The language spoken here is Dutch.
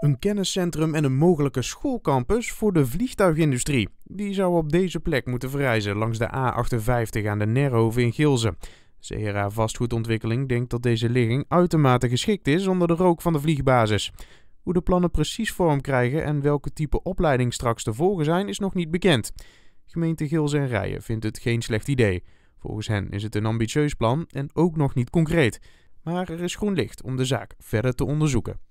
een kenniscentrum en een mogelijke schoolcampus voor de vliegtuigindustrie. Die zou op deze plek moeten verrijzen langs de A58 aan de Nerhoven in Gilze. CRA Vastgoedontwikkeling denkt dat deze ligging uitermate geschikt is onder de rook van de vliegbasis. Hoe de plannen precies vorm krijgen en welke type opleiding straks te volgen zijn, is nog niet bekend. Gemeente Gilze en Rijen vindt het geen slecht idee. Volgens hen is het een ambitieus plan en ook nog niet concreet. Maar er is groen licht om de zaak verder te onderzoeken.